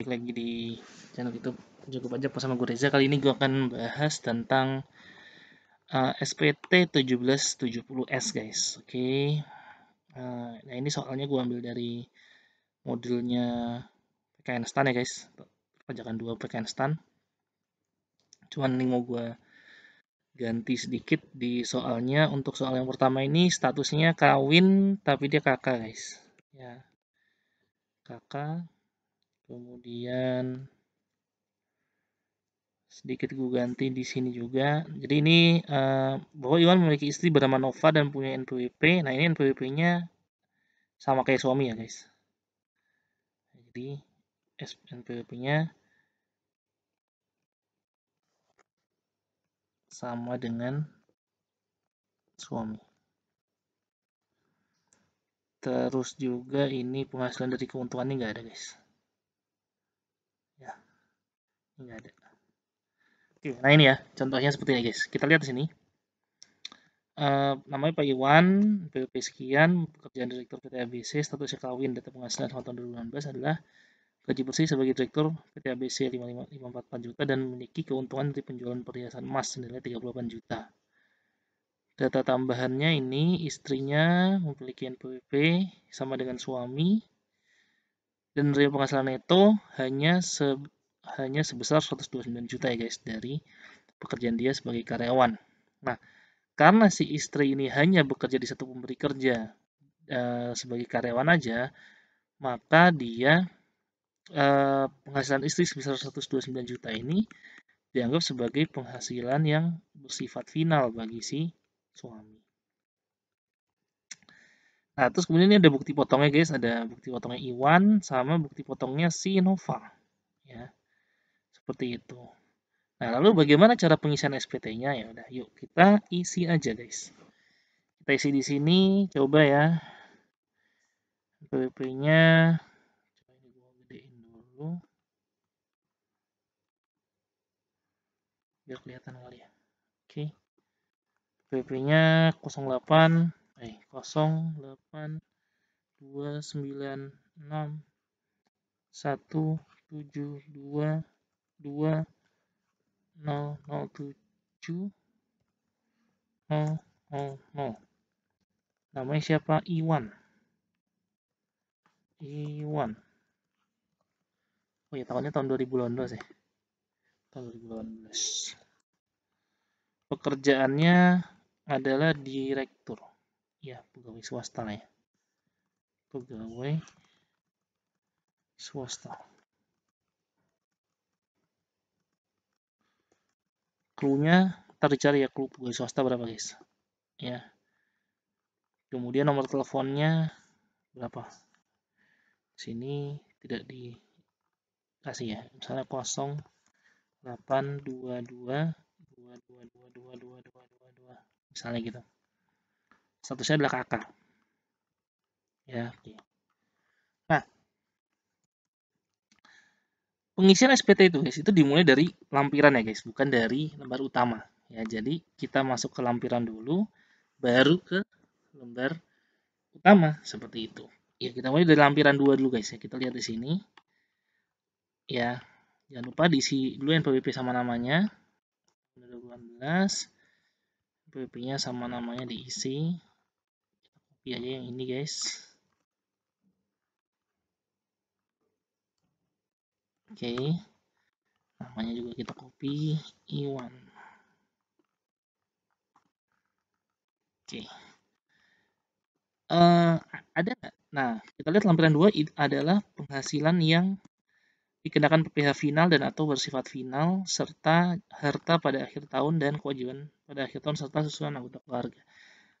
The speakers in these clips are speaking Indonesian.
balik lagi di channel YouTube cukup aja sama gue Reza. Kali ini gue akan bahas tentang uh, SPT 1770S guys. Oke. Okay. Uh, eh, nah ini soalnya gue ambil dari modelnya PKN Stan ya guys. Pajakan dua PKN Stan. Cuman ini mau gue ganti sedikit di soalnya. Untuk soal yang pertama ini statusnya kawin tapi dia kakak guys. Ya. Kakak kemudian sedikit gue ganti di sini juga. Jadi ini uh, bahwa Iwan memiliki istri bernama Nova dan punya NPWP. Nah ini NPWP-nya sama kayak suami ya guys. Jadi NPWP-nya sama dengan suami. Terus juga ini penghasilan dari keuntungannya nggak ada guys. Nggak ada. Oke, nah ini ya, contohnya seperti ini guys. Kita lihat di sini. Uh, namanya Pak Iwan, PWP sekian, pekerjaan Direktur PT ABC, statusnya kawin, data penghasilan tahun 2019 adalah gaji bersih sebagai Direktur PT ABC 544 juta dan memiliki keuntungan dari penjualan perhiasan emas senilai 38 juta. Data tambahannya ini istrinya memiliki NPWP sama dengan suami dan real penghasilan neto hanya se hanya sebesar 129 juta ya guys dari pekerjaan dia sebagai karyawan. Nah, karena si istri ini hanya bekerja di satu pemberi kerja e, sebagai karyawan aja, maka dia e, penghasilan istri sebesar 129 juta ini dianggap sebagai penghasilan yang bersifat final bagi si suami. Nah, terus kemudian ini ada bukti potongnya guys, ada bukti potongnya Iwan sama bukti potongnya si Nova. Ya. Seperti itu. Nah, lalu bagaimana cara pengisian SPT-nya? Ya udah, yuk kita isi aja, guys. Kita isi di sini, coba ya. pp nya coba ini gua gedein dulu. Biar kelihatan kali ya. Oke. pp nya 08 eh 08 296 2007 000 namanya siapa Iwan Iwan oh ya tahunnya tahun 2012 ya tahun 2012 pekerjaannya adalah direktur ya pegawai swasta lah ya pegawai swasta clue-nya ntar dicari ya clue pegawai swasta berapa guys ya kemudian nomor teleponnya berapa sini tidak dikasih ya misalnya kosong delapan dua dua dua dua dua dua dua dua dua misalnya gitu statusnya adalah kakak ya oke Pengisian SPT itu guys, itu dimulai dari lampiran ya guys, bukan dari lembar utama. Ya, jadi kita masuk ke lampiran dulu, baru ke lembar utama seperti itu. Ya, kita mulai dari lampiran dua dulu guys ya. Kita lihat di sini. Ya, jangan lupa diisi dulu NPWP sama namanya. 2018 NPWP-nya sama namanya diisi. kopi aja yang ini guys. oke okay. namanya juga kita copy Iwan. oke okay. uh, eh, ada nggak? Nah, kita lihat lampiran 2 adalah penghasilan yang dikenakan PPh final dan atau bersifat final, serta harta pada akhir tahun dan kewajiban pada akhir tahun, serta susunan anggota keluarga.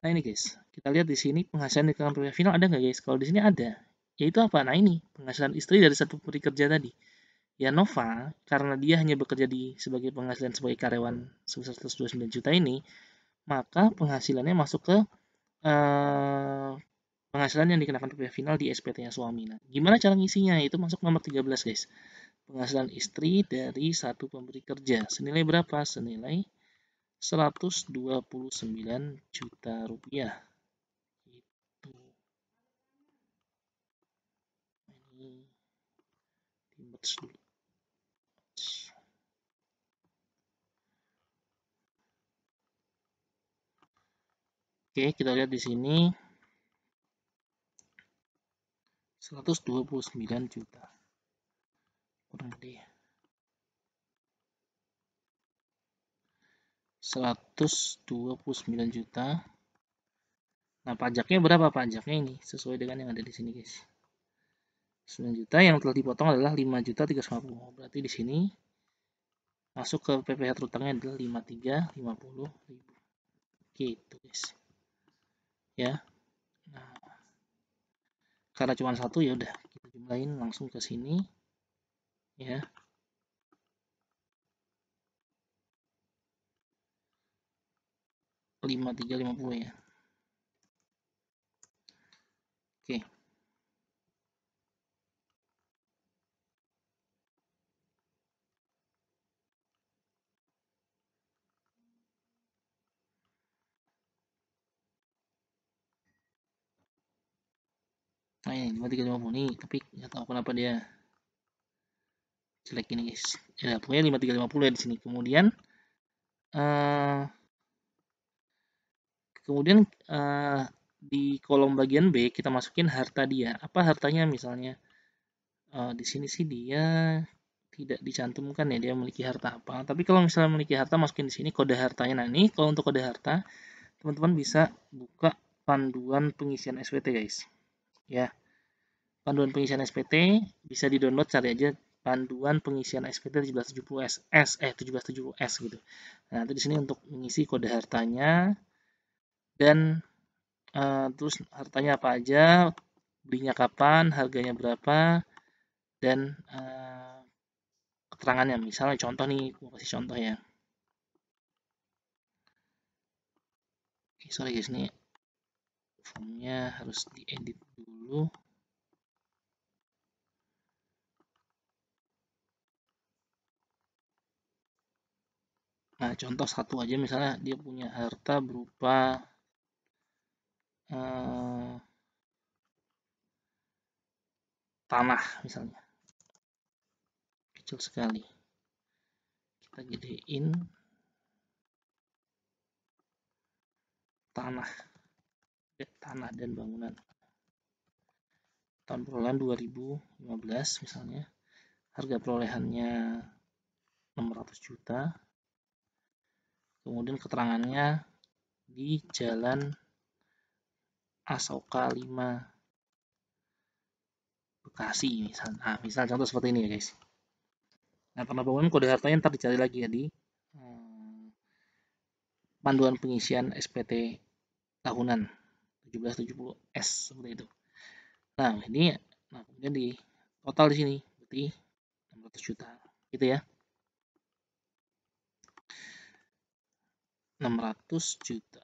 Nah ini guys, kita lihat di sini penghasilan dikenakan PPh final ada nggak guys? Kalau di sini ada, yaitu apa? Nah ini, penghasilan istri dari satu pekerja kerja tadi. Yanova karena dia hanya bekerja di sebagai penghasilan sebagai karyawan sebesar 129 juta ini maka penghasilannya masuk ke eh, penghasilan yang dikenakan rupiah final di SPT-nya suami. Nah, gimana cara ngisinya? Itu masuk nomor 13, guys. Penghasilan istri dari satu pemberi kerja. Senilai berapa? Senilai 129 juta rupiah. Itu. Oke, kita lihat di sini 129 juta. Kurang lebih 129 juta. Nah, pajaknya berapa pajaknya ini? Sesuai dengan yang ada di sini, guys. 9 juta yang telah dipotong adalah 5 juta 350. Berarti di sini masuk ke PPH terutangnya adalah 53 50 ribu. Gitu, guys ya nah, karena cuma satu ya udah kita jumlahin langsung ke sini ya lima tiga lima puluh ya oke main 5350 nih tapi nggak tahu kenapa dia jelek ini guys ya pokoknya 5350 ya di sini kemudian uh, kemudian uh, di kolom bagian B kita masukin harta dia apa hartanya misalnya uh, di sini sih dia tidak dicantumkan ya dia memiliki harta apa tapi kalau misalnya memiliki harta masukin di sini kode hartanya nah ini kalau untuk kode harta teman-teman bisa buka panduan pengisian SWT guys ya panduan pengisian SPT bisa di-download cari aja panduan pengisian SPT 1770S S eh 1770S gitu. Nah, itu di sini untuk mengisi kode hartanya dan uh, terus hartanya apa aja, belinya kapan, harganya berapa dan uh, keterangannya. Misalnya contoh nih, gua kasih contoh ya. sorry guys, nih, formnya harus diedit dulu. Nah, contoh satu aja misalnya dia punya harta berupa eh, tanah misalnya. Kecil sekali. Kita gedein tanah. Ya, tanah dan bangunan. Tahun perolehan 2015 misalnya. Harga perolehannya 600 juta Kemudian keterangannya di Jalan Asoka 5 Bekasi misal. Ah, misal contoh seperti ini ya guys. Nah, karena pengumuman kode hartanya ntar dicari lagi ya di hmm, panduan pengisian SPT tahunan 1770S seperti itu. Nah, ini nah kemudian di total di sini berarti 600 juta gitu ya. 600 juta.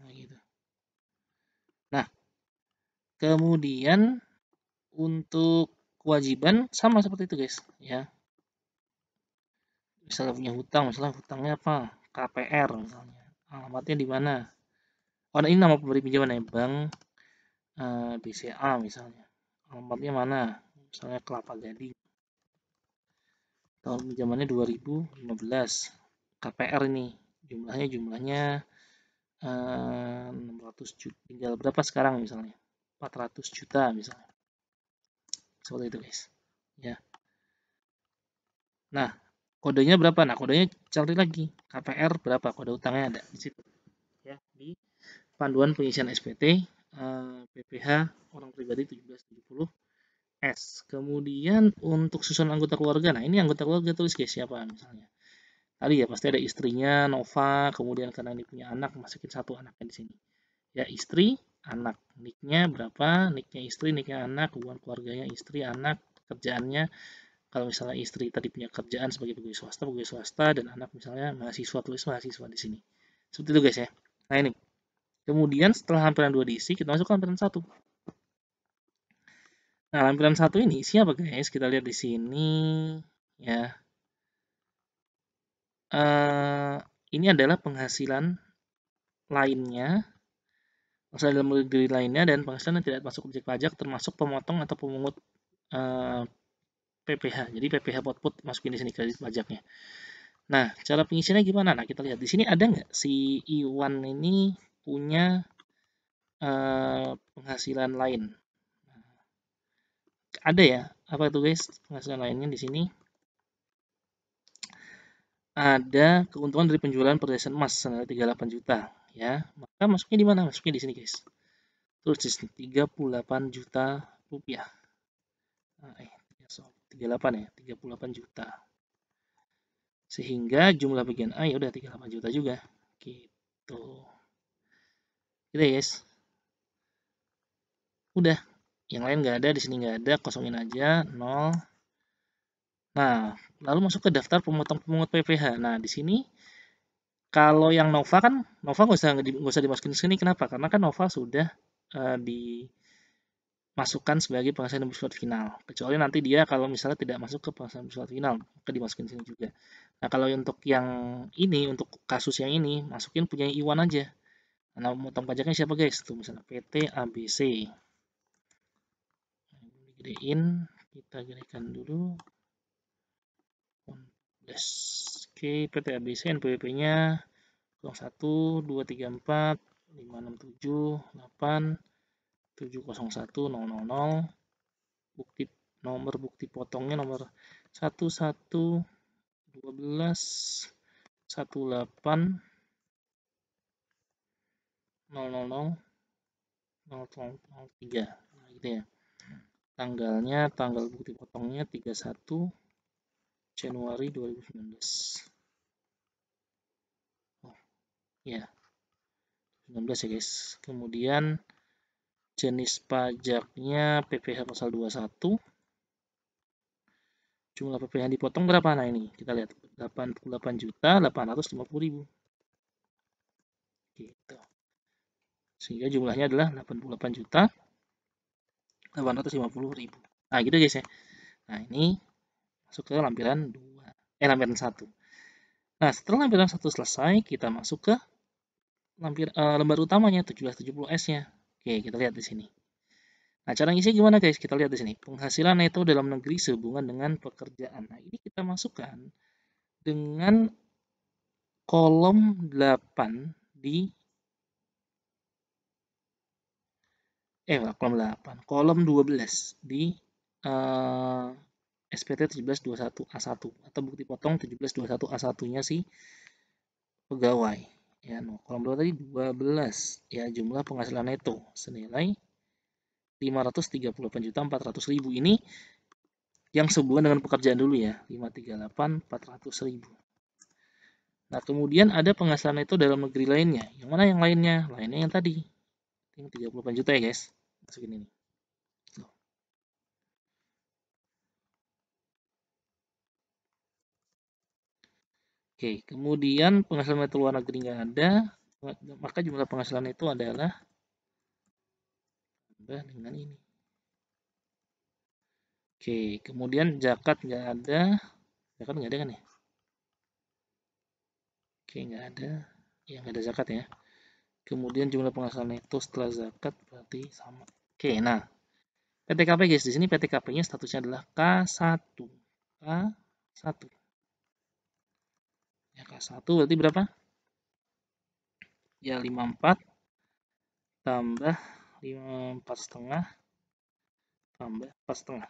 Nah, gitu. Nah, kemudian untuk kewajiban sama seperti itu, guys, ya. Misalnya punya hutang, misalnya hutangnya apa? KPR misalnya. Alamatnya di mana? Oh, nah, ini nama pemberi pinjaman ya, Bank eh, BCA misalnya. Alamatnya mana? Misalnya Kelapa Gading tahun pinjamannya 2015 KPR ini jumlahnya jumlahnya uh, 600 juta tinggal berapa sekarang misalnya 400 juta misalnya seperti itu guys ya nah kodenya berapa nah kodenya cari lagi KPR berapa kode utangnya ada di situ ya di panduan pengisian SPT uh, eh, PPH orang pribadi 1770 S. Kemudian untuk susunan anggota keluarga, nah ini anggota keluarga tulis guys siapa misalnya. Tadi ya pasti ada istrinya, Nova, kemudian karena ini punya anak, masukin satu anaknya di sini. Ya istri, anak. NIKnya berapa? NIKnya istri, NIKnya anak, hubungan keluarganya istri, anak, kerjaannya. Kalau misalnya istri tadi punya kerjaan sebagai pegawai swasta, pegawai swasta, dan anak misalnya mahasiswa, tulis mahasiswa di sini. Seperti itu guys ya. Nah ini. Kemudian setelah hampiran dua diisi, kita masuk ke hampiran 1. Nah, lampiran satu ini isinya apa guys? Kita lihat di sini, ya. Uh, ini adalah penghasilan lainnya, penghasilan dalam negeri lainnya dan penghasilan yang tidak masuk objek pajak termasuk pemotong atau pemungut uh, eh, PPh. Jadi PPh output masukin di sini kredit pajaknya. Nah, cara pengisiannya gimana? Nah, kita lihat di sini ada nggak si Iwan ini punya uh, penghasilan lain ada ya apa itu guys penghasilan lainnya di sini ada keuntungan dari penjualan perhiasan emas senilai 38 juta ya maka masuknya di mana masuknya di sini guys terus di sini 38 juta rupiah nah, eh 38 ya 38 ya? juta sehingga jumlah bagian A ya udah 38 juta juga gitu gitu ya, guys udah yang lain nggak ada di sini nggak ada kosongin aja 0 nah lalu masuk ke daftar pemotong pemungut PPH nah di sini kalau yang Nova kan Nova nggak usah nggak usah dimasukin sini kenapa karena kan Nova sudah uh, dimasukkan sebagai penghasilan bersifat final kecuali nanti dia kalau misalnya tidak masuk ke penghasilan bersifat final ke dimasukin sini juga nah kalau untuk yang ini untuk kasus yang ini masukin punya Iwan aja nah pemotong pajaknya siapa guys tuh misalnya PT ABC gedein kita gedekan dulu yes. oke ABC NPWP nya 01 234 567 8 701 000 bukti nomor bukti potongnya nomor 11 12 18 000 003 nah gitu ya tanggalnya tanggal bukti potongnya 31 Januari 2019 oh, ya 19 ya guys kemudian jenis pajaknya PPh pasal 21 jumlah PPh yang dipotong berapa nah ini kita lihat 88 juta 850 ribu gitu sehingga jumlahnya adalah 88 juta ribu nah gitu guys ya nah ini masuk ke lampiran 2 eh lampiran 1 nah setelah lampiran 1 selesai kita masuk ke lampir uh, lembar utamanya 1770S nya oke kita lihat di sini Nah, cara ngisi gimana guys? Kita lihat di sini. Penghasilan neto dalam negeri sehubungan dengan pekerjaan. Nah, ini kita masukkan dengan kolom 8 di eh enggak, kolom 8, kolom 12 di uh, SPT 1721A1 atau bukti potong 1721A1-nya si pegawai. Ya, no. kolom 2 tadi 12, ya jumlah penghasilan neto senilai 538.400.000 ini yang sehubungan dengan pekerjaan dulu ya, 538.400.000. Nah, kemudian ada penghasilan neto dalam negeri lainnya. Yang mana yang lainnya? Lainnya yang tadi, ini 38 juta ya guys. Masukin ini. Oke, Oke, kemudian penghasilan mata luar negeri nggak ada. Maka jumlah penghasilan itu adalah tambah dengan ini. Oke, kemudian zakat nggak ada. Zakat nggak ada kan ya? Oke, nggak ada. yang nggak ada zakat ya kemudian jumlah penghasilan neto setelah zakat berarti sama. Oke, nah PTKP guys, di sini PTKP-nya statusnya adalah K1. K1. Ya, K1 berarti berapa? Ya, 54 tambah 54 setengah tambah 4 setengah.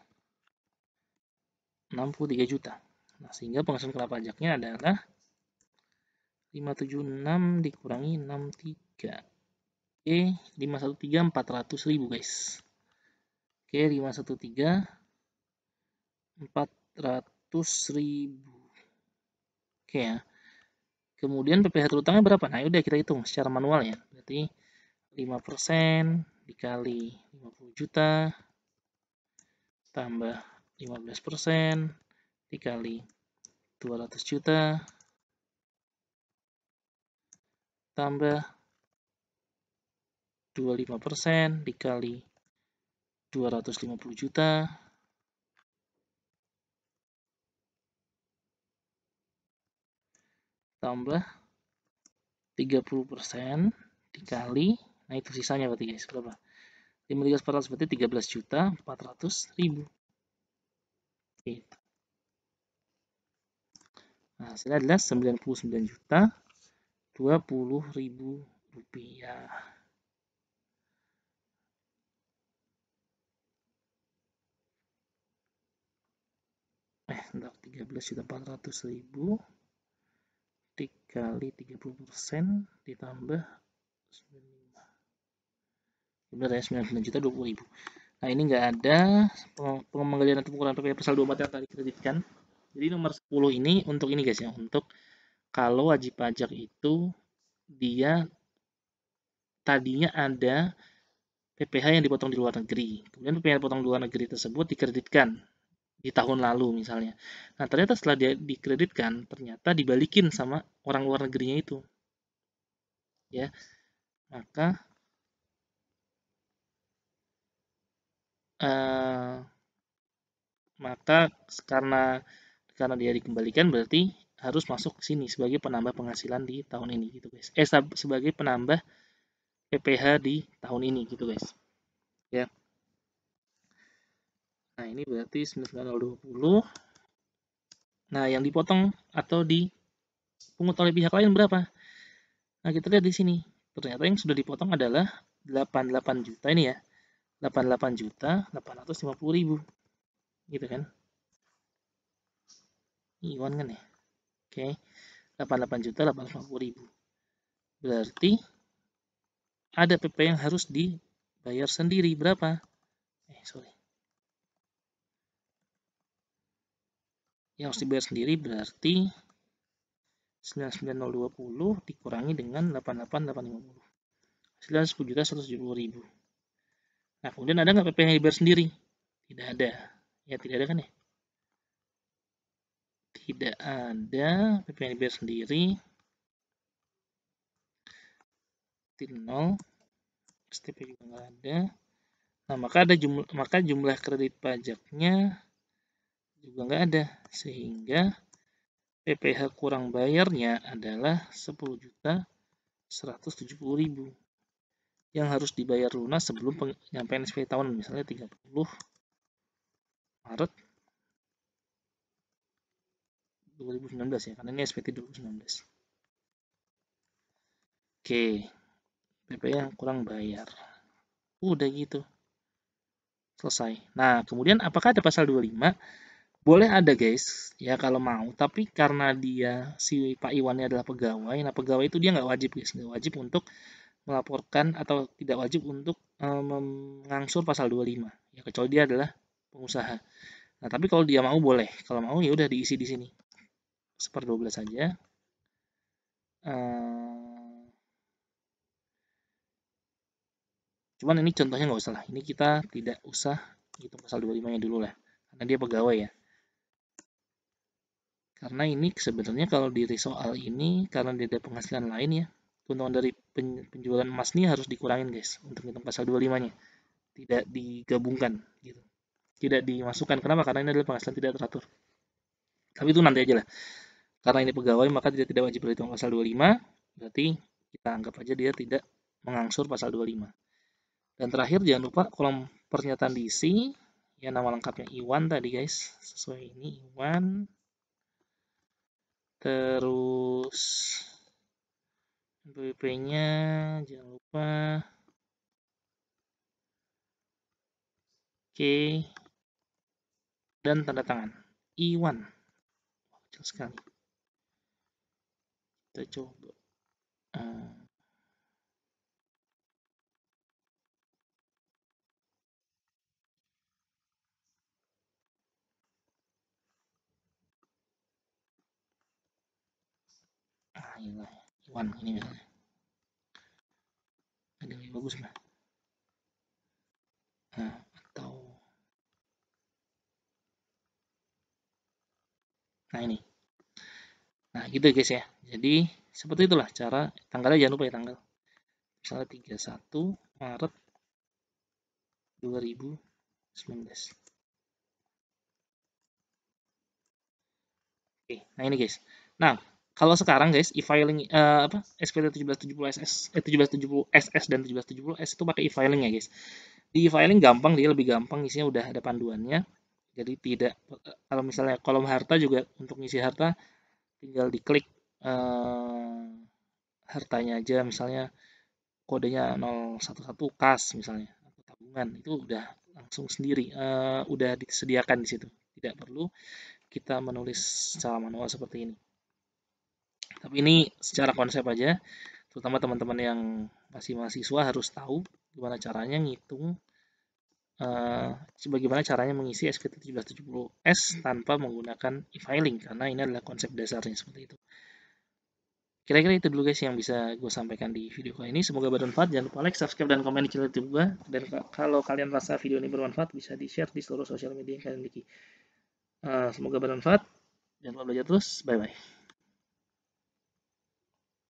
63 juta. Nah, sehingga penghasilan kena pajaknya adalah 576 dikurangi 63. Oke, 513 400 ribu guys. Oke, 513 400 ribu. Oke ya. Kemudian PPH terutangnya berapa? Nah, ya udah kita hitung secara manual ya. Berarti 5% dikali 50 juta tambah 15% dikali 200 juta tambah 25% dikali 250 juta tambah 30% dikali nah itu sisanya berarti guys berapa 5.400 berarti 13 juta 400 ribu gitu. nah hasilnya adalah 99 juta 20 ribu rupiah eh entar 13 juta 400 ribu dikali 30 persen ditambah 95 benar ya 99 juta 20 ribu nah ini nggak ada pengembalian atau pengurangan PPh pasal 24 yang tadi kreditkan jadi nomor 10 ini untuk ini guys ya untuk kalau wajib pajak itu dia tadinya ada PPh yang dipotong di luar negeri kemudian PPh yang dipotong di luar negeri tersebut dikreditkan di tahun lalu misalnya. Nah, ternyata setelah dia dikreditkan, ternyata dibalikin sama orang luar negerinya itu. Ya. Maka uh, maka karena karena dia dikembalikan berarti harus masuk ke sini sebagai penambah penghasilan di tahun ini gitu guys. Eh sebagai penambah PPh di tahun ini gitu guys. Ya. Nah, ini berarti 920. Nah, yang dipotong atau dipungut oleh pihak lain berapa? Nah, kita lihat di sini. Ternyata yang sudah dipotong adalah 88 juta ini ya. 88 juta 850 ribu. Gitu kan. Iwan kan ya. Oke. 88 juta 850 ribu. Berarti ada PP yang harus dibayar sendiri berapa? Eh, sorry. yang harus dibayar sendiri berarti 99020 dikurangi dengan 88850 hasilnya 10 juta 170 ribu nah kemudian ada nggak ppn yang dibayar sendiri tidak ada ya tidak ada kan ya tidak ada ppn yang dibayar sendiri nol STP juga nggak ada nah maka ada jumlah maka jumlah kredit pajaknya juga nggak ada. Sehingga PPH kurang bayarnya adalah 10 juta 170.000 yang harus dibayar lunas sebelum penyampaian SPT tahun misalnya 30 Maret 2019 ya karena ini SPT 2019 oke PPH yang kurang bayar udah gitu selesai nah kemudian apakah ada pasal 25 boleh ada guys ya kalau mau tapi karena dia si Pak Iwannya adalah pegawai nah pegawai itu dia nggak wajib guys nggak wajib untuk melaporkan atau tidak wajib untuk um, mengangsur pasal 25 ya kecuali dia adalah pengusaha nah tapi kalau dia mau boleh kalau mau ya udah diisi di sini seper 12 saja um, cuman ini contohnya nggak usah lah ini kita tidak usah hitung pasal 25 nya dulu lah karena dia pegawai ya karena ini sebenarnya kalau diri soal ini, karena dia ada penghasilan lain ya, keuntungan dari penjualan emas ini harus dikurangin guys, untuk hitung pasal 25-nya. Tidak digabungkan, gitu. Tidak dimasukkan. Kenapa? Karena ini adalah penghasilan tidak teratur. Tapi itu nanti aja lah. Karena ini pegawai, maka tidak tidak wajib berhitung pasal 25, berarti kita anggap aja dia tidak mengangsur pasal 25. Dan terakhir jangan lupa kolom pernyataan diisi, ya nama lengkapnya Iwan tadi guys, sesuai ini Iwan terus PWP nya jangan lupa oke dan tanda tangan Iwan kecil sekali kita coba uh. ini misalnya ada yang bagus lah nah atau nah ini nah gitu ya, guys ya jadi seperti itulah cara tanggalnya jangan lupa ya tanggal misalnya 31 Maret 2019 oke nah ini guys nah kalau sekarang guys e-filing uh, apa SPT 1770 SS eh, 1770 SS dan 1770 S itu pakai e-filing ya guys. Di e-filing gampang dia lebih gampang isinya udah ada panduannya. Jadi tidak eh, kalau misalnya kolom harta juga untuk ngisi harta tinggal diklik uh, hartanya aja misalnya kodenya 011 kas misalnya atau tabungan itu udah langsung sendiri uh, udah disediakan di situ. Tidak perlu kita menulis secara manual seperti ini. Tapi ini secara konsep aja, terutama teman-teman yang masih mahasiswa harus tahu gimana caranya ngitung uh, eh, bagaimana caranya mengisi SPT 1770S tanpa menggunakan e-filing karena ini adalah konsep dasarnya seperti itu. Kira-kira itu dulu guys yang bisa gue sampaikan di video kali ini. Semoga bermanfaat. Jangan lupa like, subscribe, dan komen di channel YouTube gue. Dan kalau kalian rasa video ini bermanfaat, bisa di-share di seluruh sosial media yang kalian miliki. Uh, semoga bermanfaat. Jangan lupa belajar terus. Bye-bye.